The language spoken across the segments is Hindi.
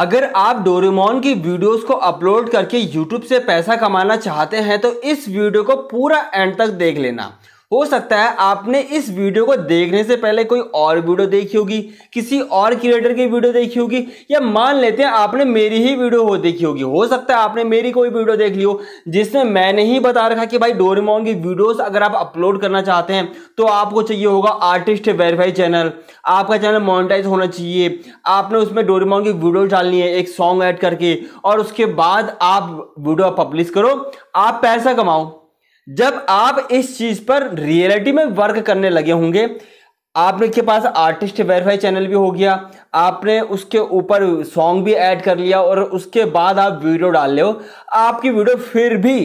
अगर आप डोरेमोन की वीडियोस को अपलोड करके यूट्यूब से पैसा कमाना चाहते हैं तो इस वीडियो को पूरा एंड तक देख लेना हो सकता है आपने इस वीडियो को देखने से पहले कोई और वीडियो देखी होगी किसी और क्रिएटर की वीडियो देखी होगी या मान लेते हैं आपने मेरी ही वीडियो हो देखी होगी हो सकता है आपने मेरी कोई वीडियो देख ली हो जिसमें मैंने ही बता रखा कि भाई डोरेमोन की वीडियोस अगर आप अपलोड करना चाहते हैं तो आपको चाहिए होगा आर्टिस्ट वेरीफाई चैनल आपका चैनल मोनिटाइज होना चाहिए आपने उसमें डोरेमोन की वीडियो डालनी है एक सॉन्ग ऐड करके और उसके बाद आप वीडियो पब्लिश करो आप पैसा कमाओ जब आप इस चीज पर रियलिटी में वर्क करने लगे होंगे आपने के पास आर्टिस्ट वेरीफाई चैनल भी हो गया आपने उसके ऊपर सॉन्ग भी ऐड कर लिया और उसके बाद आप वीडियो डाल रहे हो आपकी वीडियो फिर भी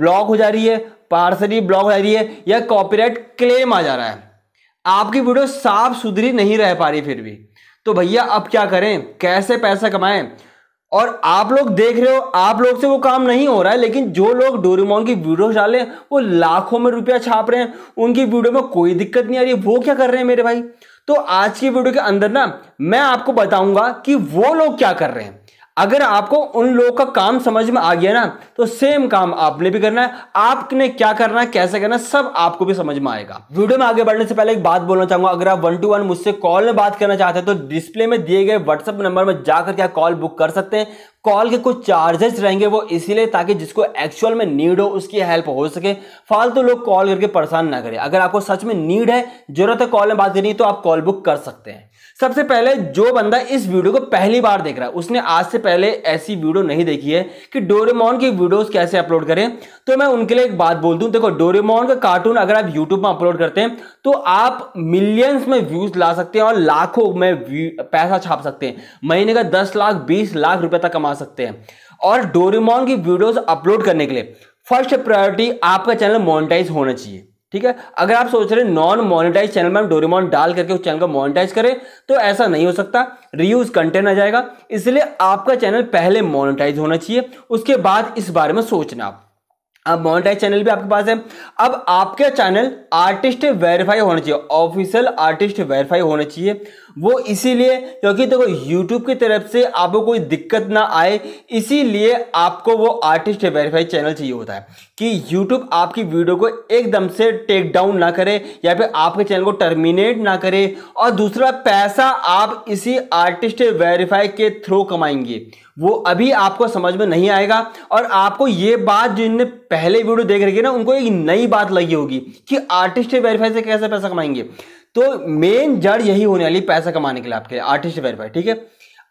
ब्लॉक हो जा रही है पार्सली ब्लॉक हो जा रही है या कॉपीराइट क्लेम आ जा रहा है आपकी वीडियो साफ सुधरी नहीं रह पा रही फिर भी तो भैया अब क्या करें कैसे पैसा कमाएं और आप लोग देख रहे हो आप लोग से वो काम नहीं हो रहा है लेकिन जो लोग डोरेमोन की वीडियो डाले वो लाखों में रुपया छाप रहे हैं उनकी वीडियो में कोई दिक्कत नहीं आ रही वो क्या कर रहे हैं मेरे भाई तो आज की वीडियो के अंदर ना मैं आपको बताऊंगा कि वो लोग क्या कर रहे हैं अगर आपको उन लोगों का काम समझ में आ गया ना तो सेम काम आपने भी करना है आपने क्या करना है कैसे करना है सब आपको भी समझ में आएगा वीडियो में आगे बढ़ने से पहले एक बात बोलना चाहूंगा अगर आप वन टू वन मुझसे कॉल में बात करना चाहते हैं तो डिस्प्ले में दिए गए व्हाट्सएप नंबर में जाकर क्या कॉल बुक कर सकते हैं कॉल के कुछ चार्जेस रहेंगे वो इसीलिए ताकि जिसको एक्चुअल में नीड हो उसकी हेल्प हो सके फालतू तो लोग कॉल करके परेशान ना करें अगर आपको सच में नीड है जरूरत है कॉल में बात करनी तो आप कॉल बुक कर सकते हैं सबसे पहले जो बंदा इस वीडियो को पहली बार देख रहा है उसने आज से पहले ऐसी वीडियो नहीं देखी है कि डोरेमोन की वीडियोस कैसे अपलोड करें तो मैं उनके लिए एक बात बोल दूं देखो डोरेमोन का कार्टून अगर आप यूट्यूब में अपलोड करते हैं तो आप मिलियंस में व्यूज ला सकते हैं और लाखों में पैसा छाप सकते हैं महीने का दस लाख बीस लाख रुपए तक कमा आ सकते हैं और डोरेमोन की वीडियोस अपलोड करने के लिए फर्स्ट प्रायोरिटी आपका चैनल मोनिटाइज होना चाहिए ठीक है अगर आप सोच रहे नॉन मोनिटाइज चैनल में डोरेमोन डाल करके उस चैनल को मोनिटाइज करें तो ऐसा नहीं हो सकता रियूज कंटेंट आ जाएगा इसलिए आपका चैनल पहले मोनिटाइज होना चाहिए उसके बाद इस बारे में सोचना आप अब मोनिटाइज चैनल भी आपके पास है अब आपके चैनल आर्टिस्ट वेरीफाई होना चाहिए ऑफिशियल आर्टिस्ट वेरीफाई होना चाहिए वो इसीलिए क्योंकि देखो तो यूट्यूब की तरफ से आपको कोई दिक्कत ना आए इसीलिए आपको वो आर्टिस्ट वेरीफाई चैनल चाहिए होता है कि यूट्यूब आपकी वीडियो को एकदम से टेक डाउन ना करे या फिर आपके चैनल को टर्मिनेट ना करे और दूसरा पैसा आप इसी आर्टिस्ट वेरीफाई के थ्रू कमाएंगे वो अभी आपको समझ में नहीं आएगा और आपको ये बात जिनने पहले वीडियो देख रखी है ना उनको एक नई बात लगी होगी कि आर्टिस्ट वेरीफाई से कैसे पैसा कमाएंगे तो मेन जड़ यही होने वाली पैसा कमाने के लिए आपके लिए आर्टिस्ट वेरीफाई ठीक है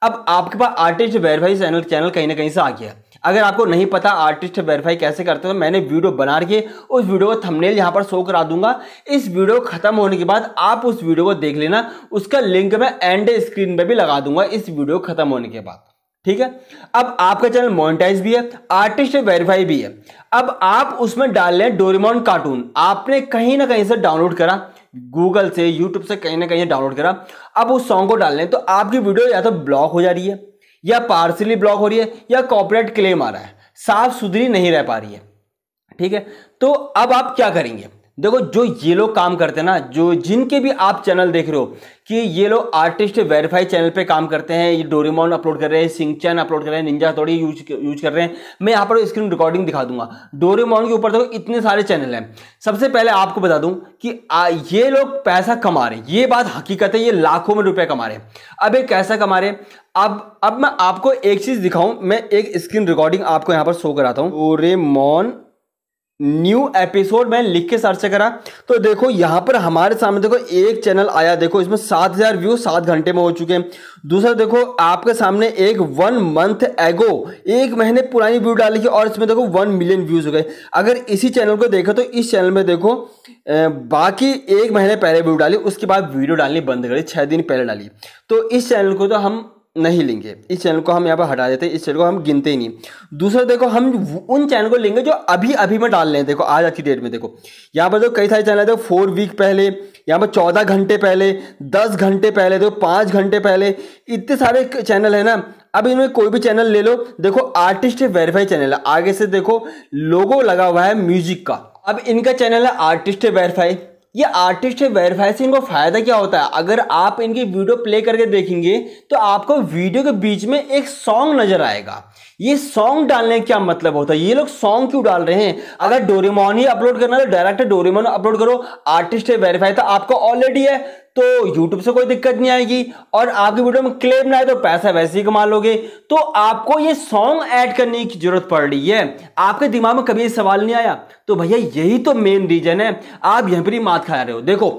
अब आपके पास आर्टिस्ट वेरीफाई चैनल चैनल कहीं ना कहीं से आ गया अगर आपको नहीं पता आर्टिस्ट वेरीफाई कैसे करते हैं तो मैंने वीडियो बना के उस वीडियो को थंबनेल यहाँ पर शो करा दूंगा इस वीडियो खत्म होने के बाद आप उस वीडियो को देख लेना उसका लिंक मैं एंड स्क्रीन पर भी लगा दूंगा इस वीडियो खत्म होने के बाद ठीक है अब आपका चैनल मोनिटाइज भी है आर्टिस्ट वेरीफाई भी है अब आप उसमें डाल लें हैं डोरेमोन कार्टून आपने कहीं ना कहीं से डाउनलोड करा गूगल से यूट्यूब से कहीं ना कहीं डाउनलोड करा अब उस सॉन्ग को डाल लें तो आपकी वीडियो या तो ब्लॉक हो जा रही है या पार्सली ब्लॉक हो रही है या कॉपरेट क्लेम आ रहा है साफ सुथरी नहीं रह पा रही है ठीक है तो अब आप क्या करेंगे देखो जो ये लोग काम करते हैं ना जो जिनके भी आप चैनल देख रहे हो कि ये लोग आर्टिस्ट वेरीफाई चैनल पे काम करते हैं ये डोरेमोन अपलोड कर रहे हैं सिंगचैन अपलोड कर रहे हैं निंजा थोड़ी यूज यूज कर रहे हैं मैं यहाँ पर स्क्रीन रिकॉर्डिंग दिखा दूंगा डोरेमोन के ऊपर देखो तो इतने सारे चैनल हैं सबसे पहले आपको बता दूं कि आ, ये लोग पैसा कमा रहे हैं ये बात हकीकत है ये लाखों में रुपए कमा रहे हैं अब ये कैसा कमा रहे हैं अब अब मैं आपको एक चीज़ दिखाऊं मैं एक स्क्रीन रिकॉर्डिंग आपको यहाँ पर शो कराता हूँ डोरेमोन न्यू एपिसोड मैं लिख के सर्च करा तो देखो यहाँ पर हमारे सामने देखो एक चैनल आया देखो इसमें सात हज़ार व्यू सात घंटे में हो चुके हैं दूसरा देखो आपके सामने एक वन मंथ एगो एक महीने पुरानी व्यू डाली है और इसमें देखो वन मिलियन व्यूज़ हो गए अगर इसी चैनल को देखो तो इस चैनल में देखो बाकी एक महीने पहले व्यू डाली उसके बाद वीडियो डालनी बंद करी छह दिन पहले डाली तो इस चैनल को तो हम नहीं लेंगे इस चैनल को हम यहाँ पर हटा देते हैं इस चैनल को हम गिनते ही नहीं दूसरा देखो हम उन चैनल को लेंगे जो अभी अभी में डाल लें देखो आज अच्छी डेट में देखो यहाँ पर देखो तो कई सारे चैनल देखो फोर वीक पहले यहाँ पर चौदह घंटे पहले दस घंटे पहले देखो तो पाँच घंटे पहले इतने सारे चैनल है ना अब इनमें कोई भी चैनल ले लो देखो आर्टिस्ट वेरीफाई चैनल है आगे से देखो लोगो लगा हुआ है म्यूजिक का अब इनका चैनल है आर्टिस्ट वेरीफाई ये आर्टिस्ट है वेरीफाई से इनको फ़ायदा क्या होता है अगर आप इनकी वीडियो प्ले करके देखेंगे तो आपको वीडियो के बीच में एक सॉन्ग नज़र आएगा ये सॉन्ग डालने क्या मतलब होता है ये लोग सॉन्ग क्यों डाल रहे हैं अगर डोरेमोन ही अपलोड करना तो डायरेक्ट डोरेमोन अपलोड करो आर्टिस्ट है वेरीफाई था आपका ऑलरेडी है तो यूट्यूब से कोई दिक्कत नहीं आएगी और आपकी वीडियो में क्लेम ना आए तो पैसा वैसे ही कमा लोगे तो आपको ये सॉन्ग ऐड करने की जरूरत पड़ रही है आपके दिमाग में कभी ये सवाल नहीं आया तो भैया यही तो मेन रीजन है आप यहां पर ही मात खा रहे हो देखो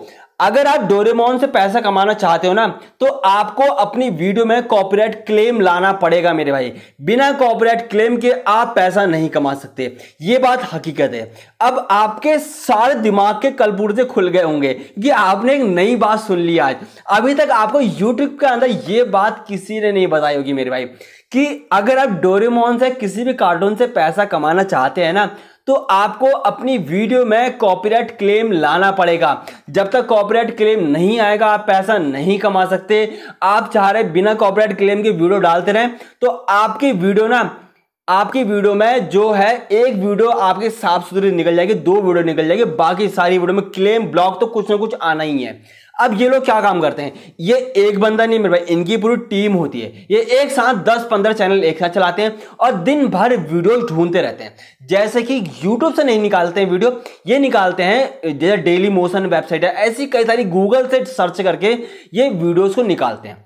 अगर आप डोरेमोन से पैसा कमाना चाहते हो ना तो आपको अपनी वीडियो में कॉपीराइट क्लेम लाना पड़ेगा मेरे भाई बिना कॉपीराइट क्लेम के आप पैसा नहीं कमा सकते ये बात हकीकत है अब आपके सारे दिमाग के कलपुर्जे खुल गए होंगे कि आपने एक नई बात सुन ली आज अभी तक आपको यूट्यूब के अंदर ये बात किसी ने नहीं बताई होगी मेरे भाई कि अगर आप डोरेमोन से किसी भी कार्टून से पैसा कमाना चाहते हैं ना तो आपको अपनी वीडियो में कॉपीराइट क्लेम लाना पड़ेगा जब तक कॉपीराइट क्लेम नहीं आएगा आप पैसा नहीं कमा सकते आप चाह रहे बिना कॉपीराइट क्लेम के वीडियो डालते रहें तो आपकी वीडियो ना आपकी वीडियो में जो है एक वीडियो आपके साफ सुथरी निकल जाएगी दो वीडियो निकल जाएगी बाकी सारी वीडियो में क्लेम ब्लॉक तो कुछ ना कुछ आना ही है अब ये लोग क्या काम करते हैं ये एक बंदा नहीं मेरे भाई इनकी पूरी टीम होती है ये एक साथ 10-15 चैनल एक साथ चलाते हैं और दिन भर वीडियो ढूंढते रहते हैं जैसे कि यूट्यूब से नहीं निकालते हैं वीडियो ये निकालते हैं जैसे डेली मोशन वेबसाइट है ऐसी कई सारी गूगल से सर्च करके ये वीडियोज को निकालते हैं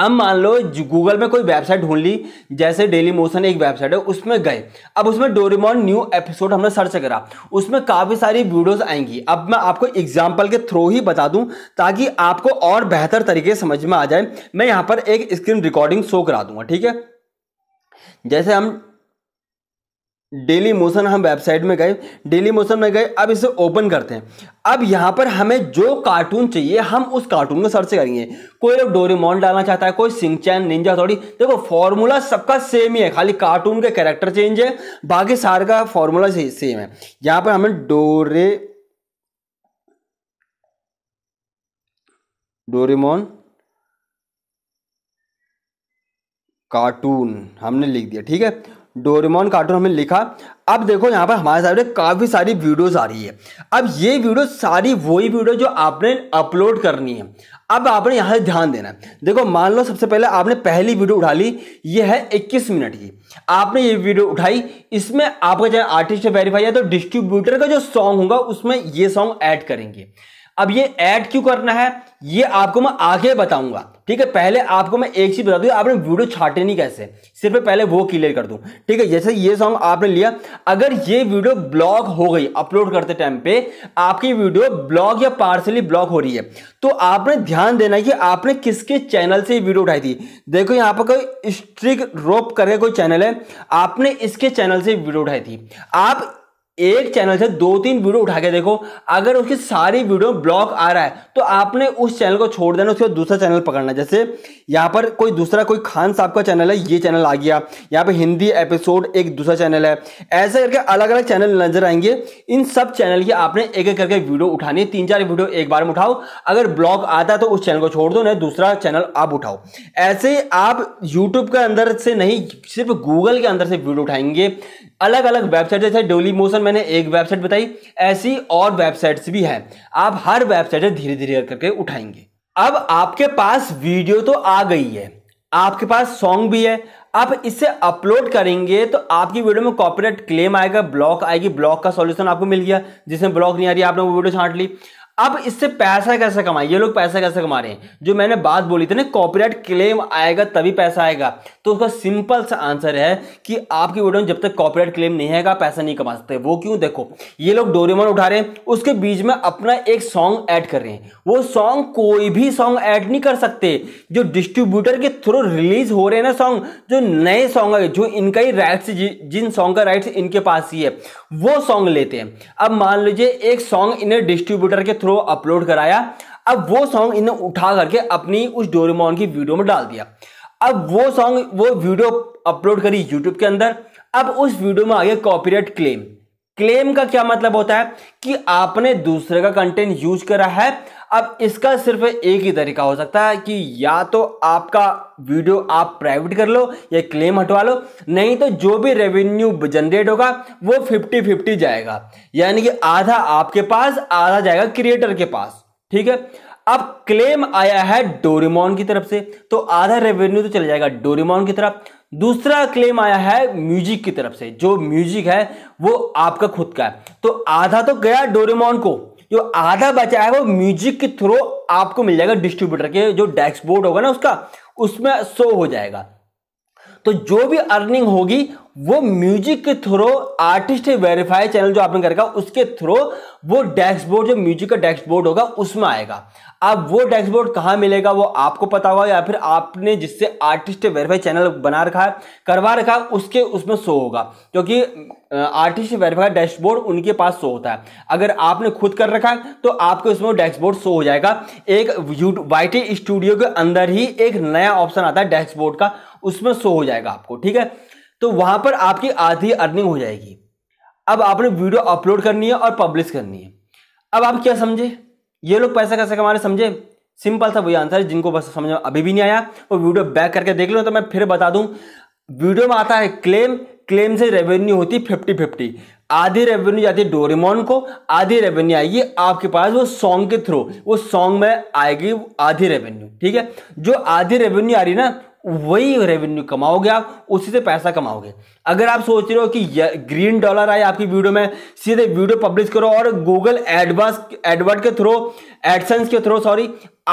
अब मान लो गूगल में कोई वेबसाइट ढूंढ ली जैसे डेली मोशन एक वेबसाइट है उसमें गए अब उसमें डोरेमोन न्यू एपिसोड हमने सर्च करा उसमें काफ़ी सारी वीडियोस आएंगी अब मैं आपको एग्जाम्पल के थ्रू ही बता दूं ताकि आपको और बेहतर तरीके से समझ में आ जाए मैं यहाँ पर एक स्क्रीन रिकॉर्डिंग शो करा दूंगा ठीक है जैसे हम डेली मोशन हम वेबसाइट में गए डेली मोशन में गए अब इसे ओपन करते हैं अब यहाँ पर हमें जो कार्टून चाहिए हम उस कार्टून को सर्च करेंगे कोई लोग डोरेमोन डालना चाहता है कोई सिंचैन निंजा थोड़ी देखो फॉर्मूला सबका सेम ही है खाली कार्टून के कैरेक्टर चेंज है बाकी सार का फॉर्मूला सेम है यहाँ पर हमें डोरे डोरेमोन कार्टून हमने लिख दिया ठीक है डोरेमोन कार्टून हमने लिखा अब देखो यहाँ पर हमारे सामने काफ़ी सारी वीडियोस आ रही है अब ये वीडियो सारी वही वीडियो जो आपने अपलोड करनी है अब आपने यहाँ से ध्यान देना है देखो मान लो सबसे पहले आपने पहली वीडियो उठा ली ये है 21 मिनट की आपने ये वीडियो उठाई इसमें आपका चाहे आर्टिस्ट वेरीफाई है तो डिस्ट्रीब्यूटर का जो सॉन्ग होगा उसमें ये सॉन्ग ऐड करेंगे अब ये ऐड क्यों करना है ये आपको मैं आगे बताऊंगा ठीक है पहले आपको मैं एक चीज बता दू आपने वीडियो छाटे नहीं कैसे सिर्फ पहले वो क्लियर कर दू ठीक है जैसे ये सॉन्ग आपने लिया अगर ये वीडियो ब्लॉग हो गई अपलोड करते टाइम पे आपकी वीडियो ब्लॉग या पार्सली ब्लॉग हो रही है तो आपने ध्यान देना कि आपने किसके चैनल से वीडियो उठाई थी देखो यहाँ पर कोई स्ट्रिक रोप करके कोई चैनल है आपने इसके चैनल से वीडियो उठाई थी आप एक चैनल से दो तीन वीडियो उठा के देखो अगर उसकी सारी वीडियो ब्लॉक आ रहा है तो आपने उस चैनल को छोड़ देना उसके दूसरा चैनल पकड़ना जैसे यहाँ पर कोई दूसरा कोई खान साहब का चैनल है ये चैनल आ गया यहाँ पर हिंदी एपिसोड एक दूसरा चैनल है ऐसे करके अलग अलग चैनल नजर आएंगे इन सब चैनल की आपने एक एक करके वीडियो उठानी है तीन चार वीडियो एक बार में उठाओ अगर ब्लॉक आता है तो उस चैनल को छोड़ दो नहीं तो दूसरा चैनल आप उठाओ ऐसे आप यूट्यूब के अंदर से नहीं सिर्फ गूगल के अंदर से वीडियो उठाएंगे अलग अलग वेबसाइट जैसे डोली मोशन मैंने एक वेबसाइट बताई ऐसी और वेबसाइट्स भी हैं आप हर वेबसाइट धीरे धीरे करके उठाएंगे अब आपके पास वीडियो तो आ गई है आपके पास सॉन्ग भी है आप इसे अपलोड करेंगे तो आपकी वीडियो में कॉपीराइट क्लेम आएगा ब्लॉक आएगी ब्लॉक का सॉल्यूशन आपको मिल गया जिसमें ब्लॉक नहीं आ रही आपने वो वीडियो छांट ली अब इससे पैसा कैसे कमाए ये लोग पैसा कैसे कमा रहे हैं जो मैंने बात बोली थी ना कॉपीराइट क्लेम आएगा तभी पैसा आएगा तो उसका सिंपल सा आंसर है कि आपकी वीडियो में जब तक कॉपीराइट क्लेम नहीं आएगा पैसा नहीं कमा सकते वो क्यों देखो ये लोग डोरेमोन उठा रहे हैं उसके बीच में अपना एक सॉन्ग ऐड कर रहे हैं वो सॉन्ग कोई भी सॉन्ग ऐड नहीं कर सकते जो डिस्ट्रीब्यूटर के थ्रू रिलीज हो रहे हैं ना सॉन्ग जो नए सॉन्ग है जो इनका ही राइट्स जिन सॉन्ग का राइट्स इनके पास ही है वो सॉन्ग लेते हैं अब मान लीजिए एक सॉन्ग इन्हें डिस्ट्रीब्यूटर के थ्रू थ्रू अपलोड कराया अब वो सॉन्ग इन्हें उठा करके अपनी उस डोरेमोन की वीडियो में डाल दिया अब वो सॉन्ग वो वीडियो अपलोड करी यूट्यूब के अंदर अब उस वीडियो में आ गया कॉपीराइट क्लेम क्लेम का क्या मतलब होता है कि आपने दूसरे का कंटेंट यूज करा है अब इसका सिर्फ एक ही तरीका हो सकता है कि या तो आपका वीडियो आप प्राइवेट कर लो या क्लेम हटवा लो नहीं तो जो भी रेवेन्यू जनरेट होगा वो फिफ्टी फिफ्टी जाएगा यानी कि आधा आपके पास आधा जाएगा क्रिएटर के पास ठीक है अब क्लेम आया है डोरेमोन की तरफ से तो आधा रेवेन्यू तो चला जाएगा डोरेमोन की तरफ दूसरा क्लेम आया है म्यूजिक की तरफ से जो म्यूजिक है वो आपका खुद का है तो आधा तो गया डोरेमोन को जो आधा बचा है वो म्यूजिक के थ्रू आपको मिल जाएगा डिस्ट्रीब्यूटर के जो डैशबोर्ड होगा ना उसका उसमें शो हो जाएगा तो जो भी अर्निंग होगी वो म्यूजिक के थ्रू आर्टिस्ट वेरीफाई चैनल जो आपने कर उसके थ्रू वो डैशबोर्ड जो म्यूजिक का डैशबोर्ड होगा उसमें आएगा अब वो डैशबोर्ड कहाँ मिलेगा वो आपको पता होगा या फिर आपने जिससे आर्टिस्ट वेरीफाई चैनल बना रखा है करवा रखा है उसके उसमें शो होगा क्योंकि आर्टिस्ट वेरीफाई डैशबोर्ड उनके पास शो होता है अगर आपने खुद कर रखा है तो आपको इसमें डैशबोर्ड शो हो जाएगा एक वाई स्टूडियो के अंदर ही एक नया ऑप्शन आता है डैशबोर्ड का उसमें शो हो जाएगा आपको ठीक है तो वहां पर आपकी आधी अर्निंग हो जाएगी अब आपने वीडियो अपलोड करनी है और पब्लिश करनी है अब आप क्या समझे ये लोग पैसा कैसे कमा रहे समझे सिंपल सा वही आंसर है जिनको बस समझ अभी भी नहीं आया और वीडियो बैक करके देख लो तो मैं फिर बता दूं वीडियो में आता है क्लेम क्लेम से रेवेन्यू होती फिफ्टी फिफ्टी आधी रेवेन्यू जाती है डोरेमोन को आधी रेवेन्यू आएगी आपके पास वो सॉन्ग के थ्रू वो सॉन्ग में आएगी आधी रेवेन्यू ठीक है जो आधी रेवेन्यू आ रही है ना वही रेवेन्यू कमाओगे आप उसी से पैसा कमाओगे अगर आप सोच रहे हो कि ग्रीन डॉलर आए आपकी वीडियो में सीधे वीडियो पब्लिश करो और गूगल एडवर्स एडवर्ड के थ्रू एडसेंस के थ्रू सॉरी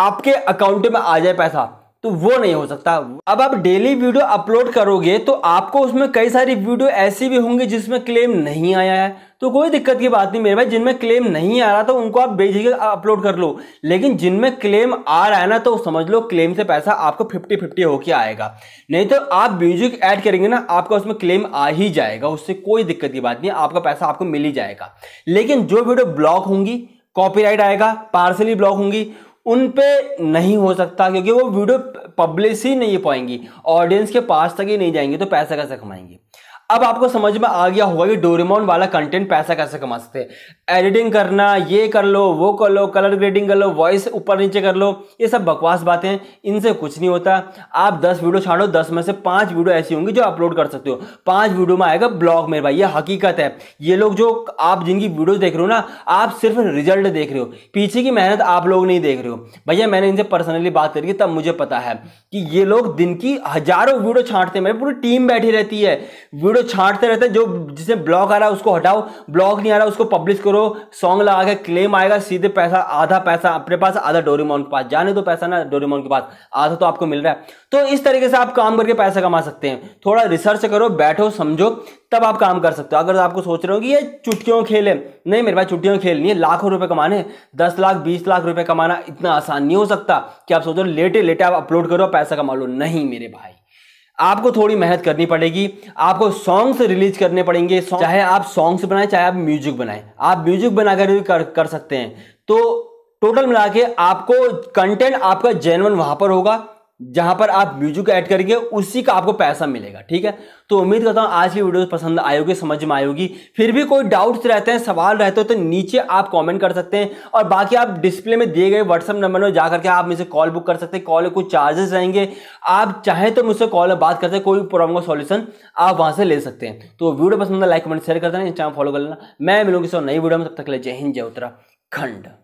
आपके अकाउंट में आ जाए पैसा तो वो नहीं हो सकता अब आप डेली वीडियो अपलोड करोगे तो आपको उसमें कई सारी वीडियो ऐसी भी होंगी जिसमें क्लेम नहीं आया है तो कोई दिक्कत की बात नहीं मेरे भाई जिनमें क्लेम नहीं आ रहा तो उनको आप बेझिझक अपलोड कर लो लेकिन जिनमें क्लेम आ रहा है ना तो समझ लो क्लेम से पैसा आपको फिफ्टी फिफ्टी होके आएगा नहीं तो आप म्यूजिक ऐड करेंगे ना आपका उसमें क्लेम आ ही जाएगा उससे कोई दिक्कत की बात नहीं आपका पैसा आपको मिल ही जाएगा लेकिन जो वीडियो ब्लॉक होंगी कॉपीराइट आएगा पार्सली ब्लॉक होंगी उन पे नहीं हो सकता क्योंकि वो वीडियो पब्लिश ही नहीं पाएंगी ऑडियंस के पास तक ही नहीं जाएंगे तो पैसा कैसे कमाएंगे अब आपको समझ में आ गया होगा कि डोरेमोन वाला कंटेंट पैसा कैसे कमा सकते हैं एडिटिंग करना ये कर लो वो कर लो कलर ग्रेडिंग कर लो वॉइस ऊपर नीचे कर लो ये सब बकवास बातें इनसे कुछ नहीं होता आप 10 वीडियो छाड़ो 10 में से पांच वीडियो ऐसी होंगी जो अपलोड कर सकते हो पांच वीडियो में आएगा ब्लॉग मेरे भाई ये हकीकत है ये लोग जो आप जिनकी वीडियो देख रहे हो ना आप सिर्फ रिजल्ट देख रहे हो पीछे की मेहनत आप लोग नहीं देख रहे हो भैया मैंने इनसे पर्सनली बात करी तब मुझे पता है कि ये लोग दिन की हजारों वीडियो छाटते हैं मेरी पूरी टीम बैठी रहती है वीडियो वीडियो छांटते रहते हैं जो जिसे ब्लॉग आ रहा है उसको हटाओ ब्लॉग नहीं आ रहा उसको पब्लिश करो सॉन्ग लगा के क्लेम आएगा सीधे पैसा आधा पैसा अपने पास आधा डोरीमोन के पास जाने दो पैसा ना डोरीमोन के पास आधा तो आपको मिल रहा है तो इस तरीके से आप काम करके पैसा कमा सकते हैं थोड़ा रिसर्च करो बैठो समझो तब आप काम कर सकते हो अगर आपको सोच रहे हो कि ये चुटकियों खेल है नहीं मेरे पास चुटकियों खेल नहीं है लाखों रुपए कमाने दस लाख बीस लाख रुपए कमाना इतना आसान नहीं हो सकता कि आप सोच रहे हो लेटे लेटे आप अपलोड करो पैसा कमा लो नहीं मेरे भाई आपको थोड़ी मेहनत करनी पड़ेगी आपको सॉन्ग्स रिलीज करने पड़ेंगे चाहे आप सॉन्ग्स बनाएं चाहे आप म्यूजिक बनाएं आप म्यूजिक बनाकर भी कर, कर सकते हैं तो टोटल मिला के आपको कंटेंट आपका जेनवन वहां पर होगा जहां पर आप म्यूजिक ऐड करेंगे उसी का आपको पैसा मिलेगा ठीक है तो उम्मीद करता हूं आज की वीडियो पसंद आएगी समझ में आएगी फिर भी कोई डाउट्स रहते हैं सवाल रहते हो तो नीचे आप कमेंट कर सकते हैं और बाकी आप डिस्प्ले में दिए गए व्हाट्सएप नंबर में जाकर के आप मुझसे कॉल बुक कर सकते हैं कॉल कुछ चार्जेस रहेंगे आप चाहें तो मुझसे कॉल में बात करते कोई प्रॉब्लम का सोल्यूशन आप वहां से ले सकते हैं तो वीडियो पसंद लाइक कमेंट शेयर कर देना इंस्टाग्राम फॉलो कर लेना मैं मिलूंगी सर नई वीडियो में तब तक ले जय हिंद जय उत्तराखंड